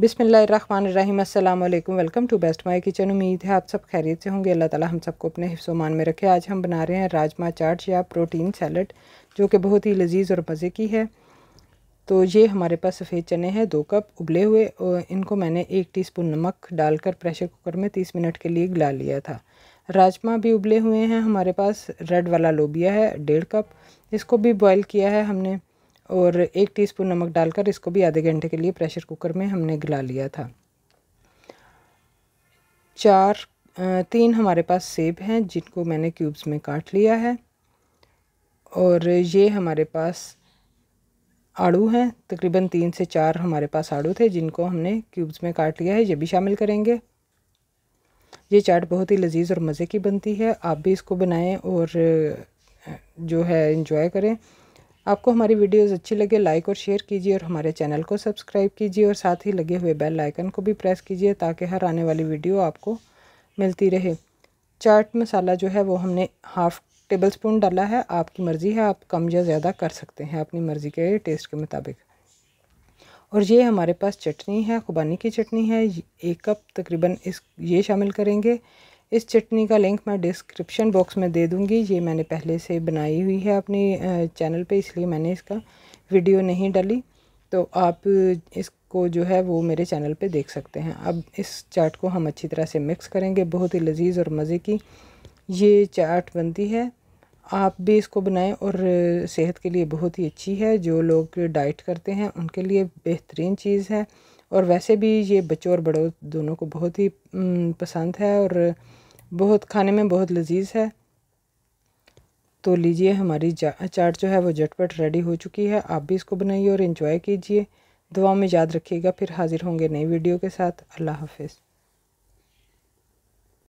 बिसमीम अल्लाम welcome to best my kitchen उम्मीद है आप सब खैरियत से होंगे अल्लाह ताला हम सबको अपने हिफ्सोमान में रखे आज हम बना रहे हैं राजमा चाट या प्रोटीन सैलड जो कि बहुत ही लजीज और मज़े की है तो ये हमारे पास सफ़ेद चने हैं दो कप उबले हुए और इनको मैंने एक टीस्पून नमक डालकर प्रेशर कुकर में तीस मिनट के लिए गला लिया था राजमा भी उबले हुए हैं हमारे पास रेड वाला लोबिया है डेढ़ कप इसको भी बॉयल किया है हमने और एक टीस्पून नमक डालकर इसको भी आधे घंटे के लिए प्रेशर कुकर में हमने गला लिया था चार तीन हमारे पास सेब हैं जिनको मैंने क्यूब्स में काट लिया है और ये हमारे पास आड़ू हैं तकरीबन तीन से चार हमारे पास आड़ू थे जिनको हमने क्यूब्स में काट लिया है ये भी शामिल करेंगे ये चाट बहुत ही लजीज और मज़े की बनती है आप भी इसको बनाएं और जो है इंजॉय करें आपको हमारी वीडियोस अच्छी लगे लाइक और शेयर कीजिए और हमारे चैनल को सब्सक्राइब कीजिए और साथ ही लगे हुए बेल आइकन को भी प्रेस कीजिए ताकि हर आने वाली वीडियो आपको मिलती रहे चाट मसाला जो है वो हमने हाफ़ टेबल स्पून डाला है आपकी मर्ज़ी है आप कम या ज़्यादा कर सकते हैं अपनी मर्ज़ी के टेस्ट के मुताबिक और ये हमारे पास चटनी है खुबानी की चटनी है एक कप तकरीबन इस ये शामिल करेंगे इस चटनी का लिंक मैं डिस्क्रिप्शन बॉक्स में दे दूँगी ये मैंने पहले से बनाई हुई है अपने चैनल पे इसलिए मैंने इसका वीडियो नहीं डाली तो आप इसको जो है वो मेरे चैनल पे देख सकते हैं अब इस चाट को हम अच्छी तरह से मिक्स करेंगे बहुत ही लजीज और मज़े की ये चाट बनती है आप भी इसको बनाएं और सेहत के लिए बहुत ही अच्छी है जो लोग डाइट करते हैं उनके लिए बेहतरीन चीज़ है और वैसे भी ये बच्चों और बड़ों दोनों को बहुत ही पसंद है और बहुत खाने में बहुत लजीज है तो लीजिए हमारी चाट जो है वो झटपट रेडी हो चुकी है आप भी इसको बनाइए और इन्जॉय कीजिए दुआ में याद रखिएगा फिर हाज़िर होंगे नई वीडियो के साथ अल्लाह हाफिज़